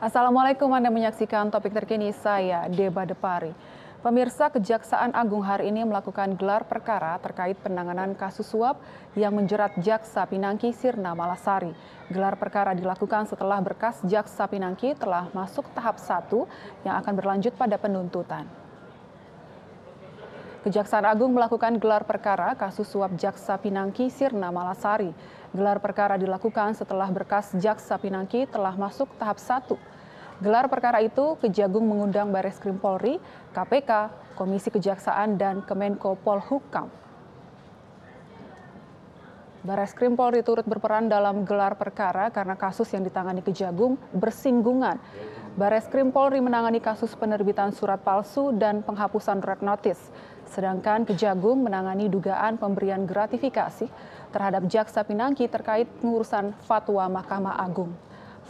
Assalamualaikum Anda menyaksikan topik terkini saya Deba Depari. Pemirsa Kejaksaan Agung hari ini melakukan gelar perkara terkait penanganan kasus suap yang menjerat Jaksa Pinangki Sirna Malasari. Gelar perkara dilakukan setelah berkas Jaksa Pinangki telah masuk tahap 1 yang akan berlanjut pada penuntutan. Kejaksaan Agung melakukan gelar perkara kasus suap Jaksa Pinangki Sirna Malasari. Gelar perkara dilakukan setelah berkas Jaksa Pinangki telah masuk tahap 1. Gelar perkara itu Kejagung mengundang Baris Krim Polri, KPK, Komisi Kejaksaan, dan Kemenko Polhukam. Baris Krim Polri turut berperan dalam gelar perkara karena kasus yang ditangani Kejagung bersinggungan Bares Krim Polri menangani kasus penerbitan surat palsu dan penghapusan red notice. Sedangkan Kejagung menangani dugaan pemberian gratifikasi terhadap Jaksa Pinangki terkait pengurusan fatwa Mahkamah Agung.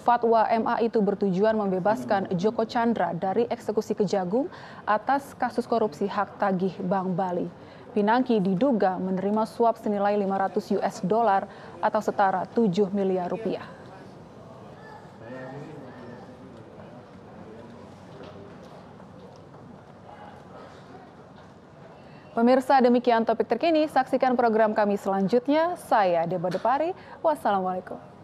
Fatwa MA itu bertujuan membebaskan Joko Chandra dari eksekusi Kejagung atas kasus korupsi hak tagih Bank Bali. Pinangki diduga menerima suap senilai 500 US dollar atau setara 7 miliar rupiah. Pemirsa demikian topik terkini, saksikan program kami selanjutnya. Saya Deba Depari, wassalamualaikum.